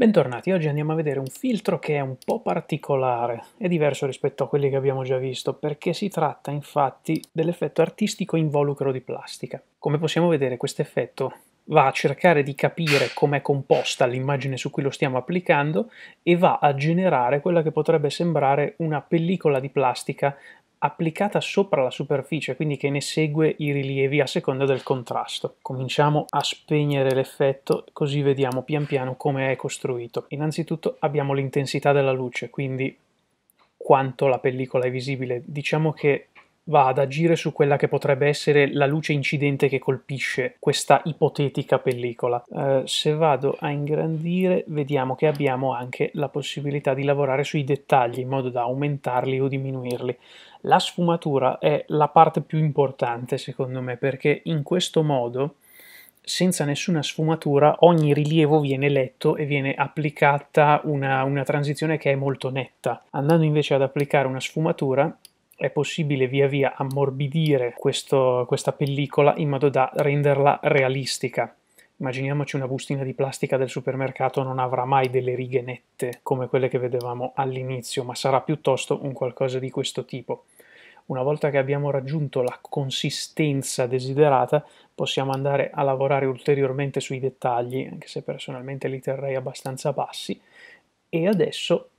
Bentornati, oggi andiamo a vedere un filtro che è un po' particolare, è diverso rispetto a quelli che abbiamo già visto, perché si tratta infatti dell'effetto artistico involucro di plastica. Come possiamo vedere questo effetto va a cercare di capire com'è composta l'immagine su cui lo stiamo applicando e va a generare quella che potrebbe sembrare una pellicola di plastica applicata sopra la superficie, quindi che ne segue i rilievi a seconda del contrasto. Cominciamo a spegnere l'effetto così vediamo pian piano come è costruito. Innanzitutto abbiamo l'intensità della luce, quindi quanto la pellicola è visibile. Diciamo che va ad agire su quella che potrebbe essere la luce incidente che colpisce questa ipotetica pellicola. Eh, se vado a ingrandire vediamo che abbiamo anche la possibilità di lavorare sui dettagli in modo da aumentarli o diminuirli. La sfumatura è la parte più importante secondo me perché in questo modo senza nessuna sfumatura ogni rilievo viene letto e viene applicata una, una, transizione che è molto netta. Andando invece ad applicare una sfumatura è possibile via via ammorbidire questo, questa pellicola in modo da renderla realistica. Immaginiamoci una bustina di plastica del supermercato non avrà mai delle righe nette come quelle che vedevamo all'inizio, ma sarà piuttosto un qualcosa di questo tipo. Una volta che abbiamo raggiunto la consistenza desiderata, possiamo andare a lavorare ulteriormente sui dettagli, anche se personalmente li terrei abbastanza bassi, e adesso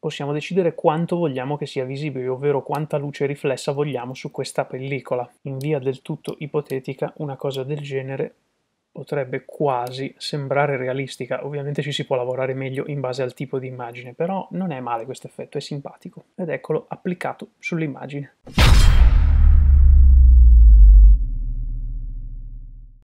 possiamo decidere quanto vogliamo che sia visibile, ovvero quanta luce riflessa vogliamo su questa pellicola. In via del tutto ipotetica, una cosa del genere potrebbe quasi sembrare realistica, ovviamente ci si può lavorare meglio in base al tipo di immagine, però non è male questo effetto, è simpatico. Ed eccolo applicato sull'immagine.